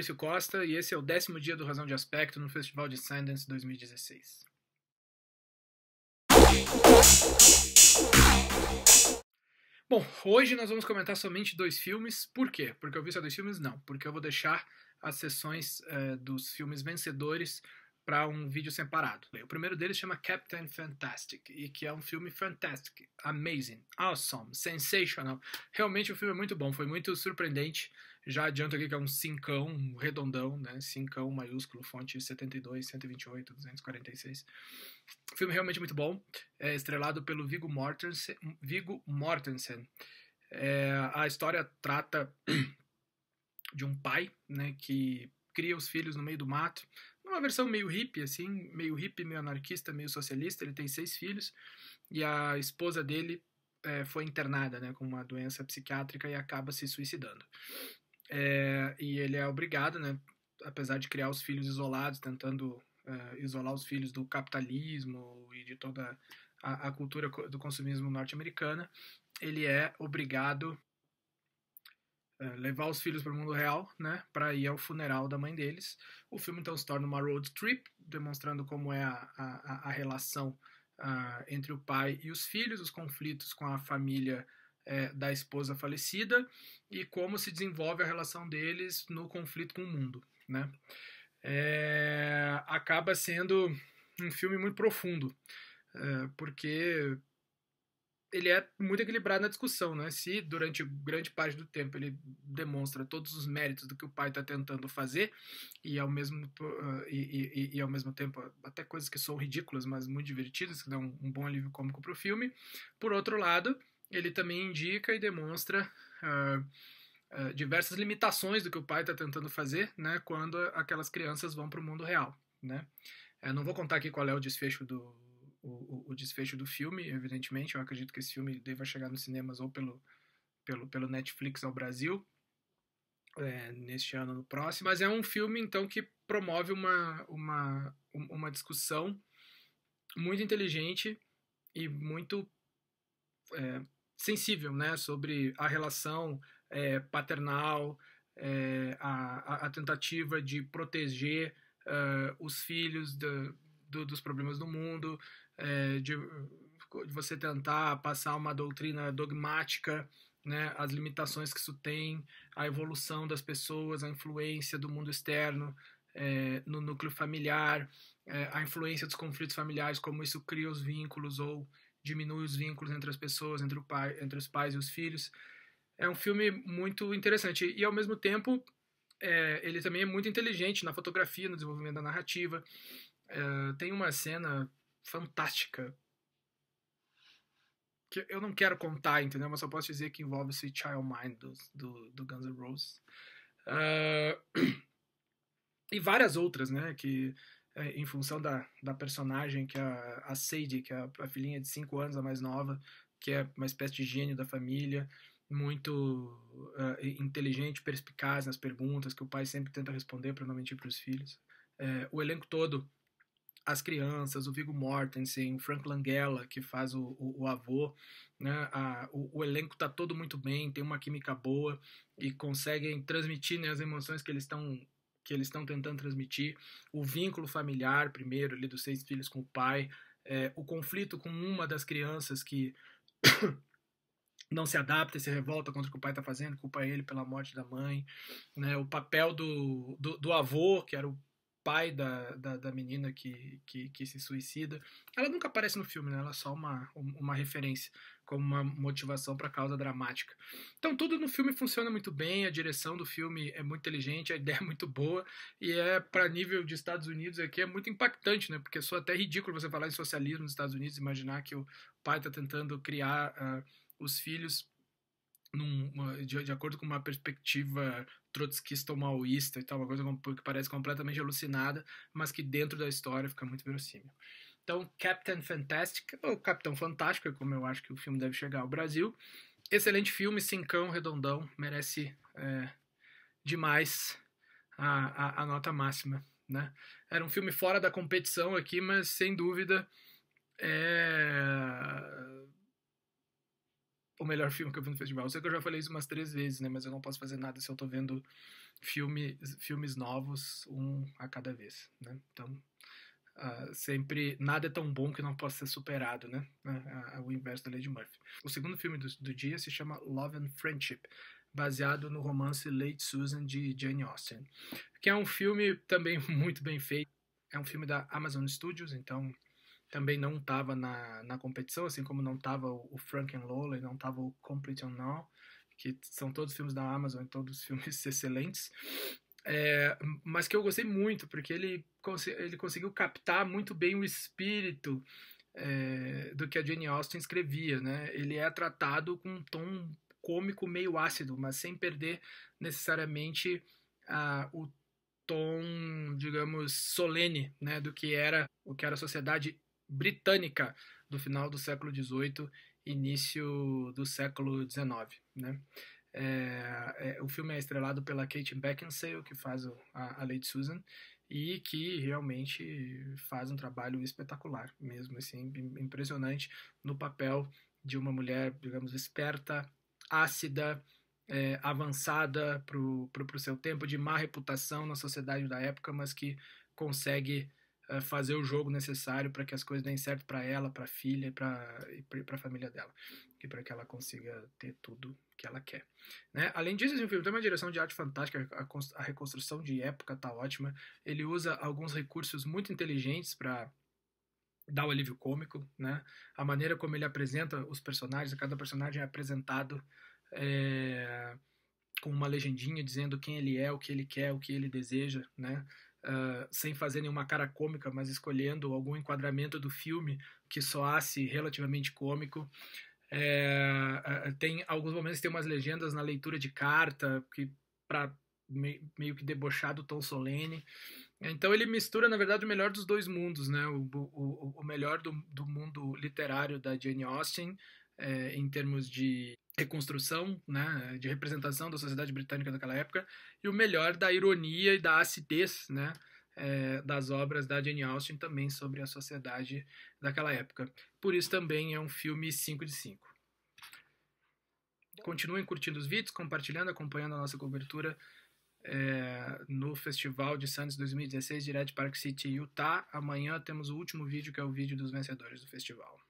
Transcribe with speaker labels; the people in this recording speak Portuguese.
Speaker 1: Fabrício Costa e esse é o décimo dia do Razão de Aspecto no Festival de Sundance 2016. Bom, hoje nós vamos comentar somente dois filmes. Por quê? Porque eu vi só dois filmes? Não. Porque eu vou deixar as sessões uh, dos filmes vencedores para um vídeo separado. O primeiro deles chama Captain Fantastic, e que é um filme fantastic, amazing, awesome, sensational. Realmente o filme é muito bom, foi muito surpreendente. Já adianto aqui que é um cincão, redondão, né? Cincão maiúsculo, fonte 72, 128, 246. filme realmente muito bom, é estrelado pelo Viggo Mortensen. Viggo Mortensen. É, a história trata de um pai, né, que cria os filhos no meio do mato, numa versão meio hippie, assim, meio hippie, meio anarquista, meio socialista. Ele tem seis filhos e a esposa dele é, foi internada, né, com uma doença psiquiátrica e acaba se suicidando. É, e ele é obrigado, né, apesar de criar os filhos isolados, tentando é, isolar os filhos do capitalismo e de toda a, a cultura do consumismo norte-americana, ele é obrigado é, levar os filhos para o mundo real, né, para ir ao funeral da mãe deles. O filme então se torna uma road trip, demonstrando como é a, a, a relação ah, entre o pai e os filhos, os conflitos com a família é, da esposa falecida e como se desenvolve a relação deles no conflito com o mundo. Né? É, acaba sendo um filme muito profundo, é, porque ele é muito equilibrado na discussão, né? Se durante grande parte do tempo ele demonstra todos os méritos do que o pai está tentando fazer e ao mesmo uh, e, e, e, ao mesmo tempo até coisas que são ridículas, mas muito divertidas, que dão um, um bom alívio cômico para o filme. Por outro lado, ele também indica e demonstra uh, uh, diversas limitações do que o pai está tentando fazer né, quando aquelas crianças vão para o mundo real. Né? Eu não vou contar aqui qual é o desfecho do, o, o, desfecho do filme, evidentemente. Eu acredito que esse filme deva chegar nos cinemas ou pelo, pelo, pelo Netflix ao Brasil, é, neste ano no próximo. Mas é um filme, então, que promove uma, uma, uma discussão muito inteligente e muito é, sensível né, sobre a relação é, paternal, é, a, a, tentativa de proteger uh, os filhos do, dos problemas do mundo, é, de, de, você tentar passar uma doutrina dogmática, né, as limitações que isso tem, a evolução das pessoas, a influência do mundo externo no núcleo familiar, a influência dos conflitos familiares, como isso cria os vínculos ou diminui os vínculos entre as pessoas, entre, pai, entre os pais e os filhos. É um filme muito interessante e, ao mesmo tempo, é, ele também é muito inteligente na fotografia, no desenvolvimento da narrativa. É, tem uma cena fantástica que eu não quero contar, entendeu? Mas só posso dizer que envolve esse Child Mind do, do, do Guns N' Roses. Uh, e várias outras, né? Que é, em função da, da personagem que é a, a Sadie, que é a, a filhinha de 5 anos, a mais nova, que é uma espécie de gênio da família, muito uh, inteligente, perspicaz nas perguntas que o pai sempre tenta responder para não mentir para os filhos. É, o elenco todo, as crianças, o Viggo Mortensen, o Frank Langella que faz o, o, o avô, né? A, o, o, elenco tá todo muito bem, tem uma química boa e conseguem transmitir né, as emoções que eles estão que eles estão tentando transmitir, o vínculo familiar primeiro ali dos seis filhos com o pai, é, o conflito com uma das crianças que não se adapta e se revolta contra o que o pai está fazendo, culpa ele pela morte da mãe, né? o papel do, do, do avô, que era o pai da, da, da menina que, que, que, se suicida. Ela nunca aparece no filme, né? ela é só uma, uma referência como uma motivação para a causa dramática. Então tudo no filme funciona muito bem, a direção do filme é muito inteligente, a ideia é muito boa e é para nível de Estados Unidos aqui é muito impactante, né? Porque sou até ridículo você falar em socialismo nos Estados Unidos, imaginar que o pai está tentando criar uh, os filhos num, de, de, acordo com uma perspectiva trotskista ou maoísta e tal, uma coisa que parece completamente alucinada, mas que dentro da história fica muito verossímil. Então, Captain Fantastic, ou Capitão Fantástico, é como eu acho que o filme deve chegar ao Brasil. Excelente filme, cincão, redondão, merece é, demais a, a, a, nota máxima. Né? Era um filme fora da competição aqui, mas sem dúvida é o melhor filme que eu vi no festival. Eu sei que eu já falei isso umas três vezes, né? Mas eu não posso fazer nada se eu tô vendo filme, filmes novos, um a cada vez, né? Então, Uh, sempre nada é tão bom que não possa ser superado, né? Uh, uh, o inverso da Lady Murphy. O segundo filme do, do, dia se chama Love and Friendship, baseado no romance Late Susan de Jane Austen, que é um filme também muito bem feito. É um filme da Amazon Studios, então também não estava na, na competição, assim como não estava o, o Frank and Lola e não estava o Complete and Now, que são todos filmes da Amazon, todos filmes excelentes. É, mas que eu gostei muito, porque ele, ele conseguiu captar muito bem o espírito é, do que a Jane Austen escrevia. Né? Ele é tratado com um tom cômico meio ácido, mas sem perder necessariamente ah, o tom, digamos, solene né? do que era o que era a sociedade britânica do final do século XVIII início do século XIX. Né? É, é, o filme é estrelado pela Kate Beckinsale, que faz o, a, a Lady Susan, e que realmente faz um trabalho espetacular mesmo, assim, impressionante no papel de uma mulher, digamos, esperta, ácida, é, avançada para o seu tempo, de má reputação na sociedade da época, mas que consegue é, fazer o jogo necessário para que as coisas deem certo para ela, para a filha e para a família dela para que ela consiga ter tudo que ela quer. Né? Além disso, assim, o filme tem uma direção de arte fantástica, a, reconstrução de época tá ótima. Ele usa alguns recursos muito inteligentes para dar o alívio cômico, né? A maneira como ele apresenta os personagens, cada personagem é apresentado é, com uma legendinha dizendo quem ele é, o que ele quer, o que ele deseja, né? Uh, sem fazer nenhuma cara cômica, mas escolhendo algum enquadramento do filme que soasse relativamente cômico. É, é, é, tem alguns momentos que tem umas legendas na leitura de carta, que para meio que debochado tão solene. Então ele mistura, na verdade, o melhor dos dois mundos, né? O, o, o melhor do, do mundo literário da Jane Austen, é, em termos de reconstrução, né, de representação da sociedade britânica daquela época, e o melhor da ironia e da acidez, né, é, das obras da Jane Austen também sobre a sociedade daquela época. Por isso também é um filme 5 de 5. Continuem curtindo os vídeos, compartilhando, acompanhando a nossa cobertura é, no Festival de Santos 2016, direto de Park City, Utah. Amanhã temos o último vídeo, que é o vídeo dos vencedores do festival.